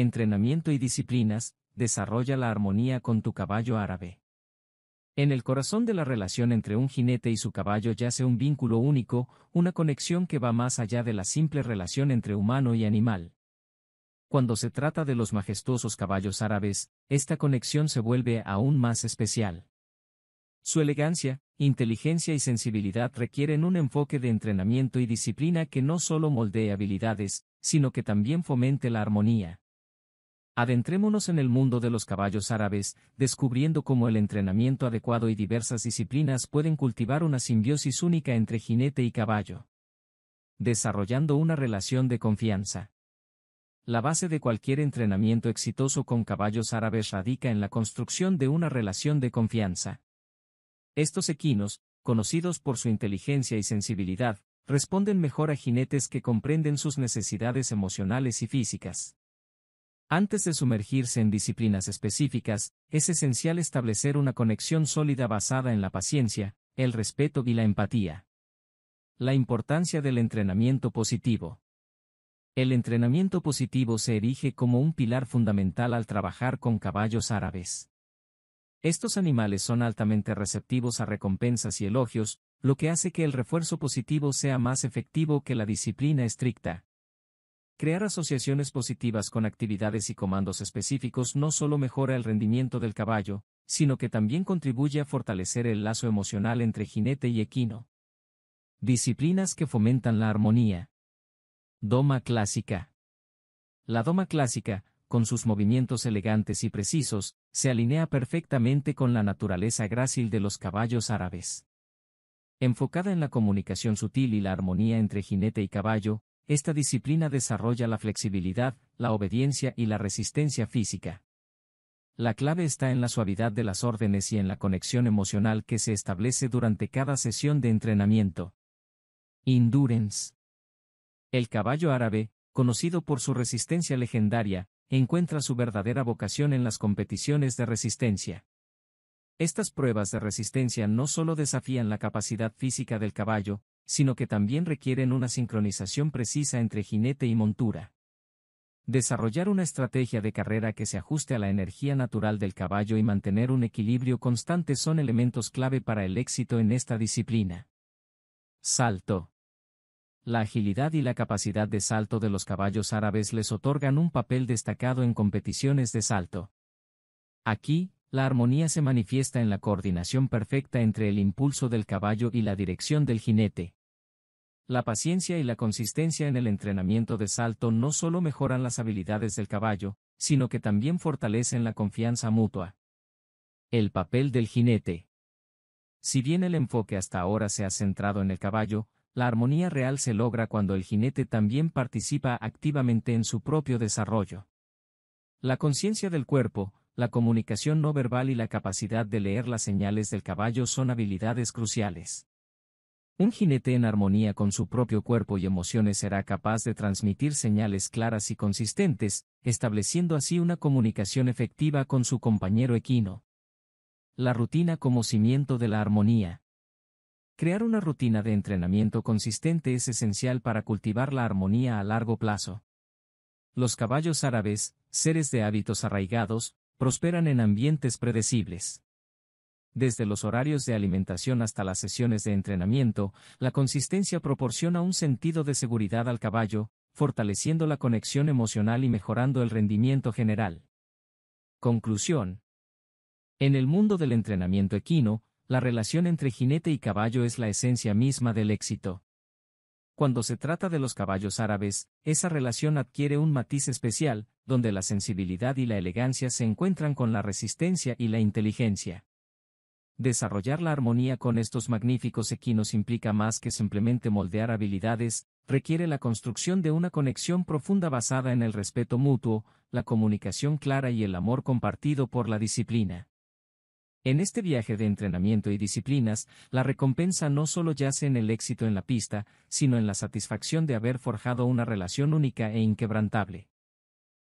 entrenamiento y disciplinas, desarrolla la armonía con tu caballo árabe. En el corazón de la relación entre un jinete y su caballo yace un vínculo único, una conexión que va más allá de la simple relación entre humano y animal. Cuando se trata de los majestuosos caballos árabes, esta conexión se vuelve aún más especial. Su elegancia, inteligencia y sensibilidad requieren un enfoque de entrenamiento y disciplina que no solo moldee habilidades, sino que también fomente la armonía. Adentrémonos en el mundo de los caballos árabes, descubriendo cómo el entrenamiento adecuado y diversas disciplinas pueden cultivar una simbiosis única entre jinete y caballo. Desarrollando una relación de confianza. La base de cualquier entrenamiento exitoso con caballos árabes radica en la construcción de una relación de confianza. Estos equinos, conocidos por su inteligencia y sensibilidad, responden mejor a jinetes que comprenden sus necesidades emocionales y físicas. Antes de sumergirse en disciplinas específicas, es esencial establecer una conexión sólida basada en la paciencia, el respeto y la empatía. La importancia del entrenamiento positivo. El entrenamiento positivo se erige como un pilar fundamental al trabajar con caballos árabes. Estos animales son altamente receptivos a recompensas y elogios, lo que hace que el refuerzo positivo sea más efectivo que la disciplina estricta, Crear asociaciones positivas con actividades y comandos específicos no solo mejora el rendimiento del caballo, sino que también contribuye a fortalecer el lazo emocional entre jinete y equino. Disciplinas que fomentan la armonía. Doma clásica. La doma clásica, con sus movimientos elegantes y precisos, se alinea perfectamente con la naturaleza grácil de los caballos árabes. Enfocada en la comunicación sutil y la armonía entre jinete y caballo, esta disciplina desarrolla la flexibilidad, la obediencia y la resistencia física. La clave está en la suavidad de las órdenes y en la conexión emocional que se establece durante cada sesión de entrenamiento. Endurance. El caballo árabe, conocido por su resistencia legendaria, encuentra su verdadera vocación en las competiciones de resistencia. Estas pruebas de resistencia no solo desafían la capacidad física del caballo, sino que también requieren una sincronización precisa entre jinete y montura. Desarrollar una estrategia de carrera que se ajuste a la energía natural del caballo y mantener un equilibrio constante son elementos clave para el éxito en esta disciplina. Salto. La agilidad y la capacidad de salto de los caballos árabes les otorgan un papel destacado en competiciones de salto. Aquí, la armonía se manifiesta en la coordinación perfecta entre el impulso del caballo y la dirección del jinete. La paciencia y la consistencia en el entrenamiento de salto no solo mejoran las habilidades del caballo, sino que también fortalecen la confianza mutua. El papel del jinete. Si bien el enfoque hasta ahora se ha centrado en el caballo, la armonía real se logra cuando el jinete también participa activamente en su propio desarrollo. La conciencia del cuerpo, la comunicación no verbal y la capacidad de leer las señales del caballo son habilidades cruciales. Un jinete en armonía con su propio cuerpo y emociones será capaz de transmitir señales claras y consistentes, estableciendo así una comunicación efectiva con su compañero equino. La rutina como cimiento de la armonía. Crear una rutina de entrenamiento consistente es esencial para cultivar la armonía a largo plazo. Los caballos árabes, seres de hábitos arraigados, prosperan en ambientes predecibles. Desde los horarios de alimentación hasta las sesiones de entrenamiento, la consistencia proporciona un sentido de seguridad al caballo, fortaleciendo la conexión emocional y mejorando el rendimiento general. Conclusión. En el mundo del entrenamiento equino, la relación entre jinete y caballo es la esencia misma del éxito. Cuando se trata de los caballos árabes, esa relación adquiere un matiz especial, donde la sensibilidad y la elegancia se encuentran con la resistencia y la inteligencia. Desarrollar la armonía con estos magníficos equinos implica más que simplemente moldear habilidades, requiere la construcción de una conexión profunda basada en el respeto mutuo, la comunicación clara y el amor compartido por la disciplina. En este viaje de entrenamiento y disciplinas, la recompensa no solo yace en el éxito en la pista, sino en la satisfacción de haber forjado una relación única e inquebrantable.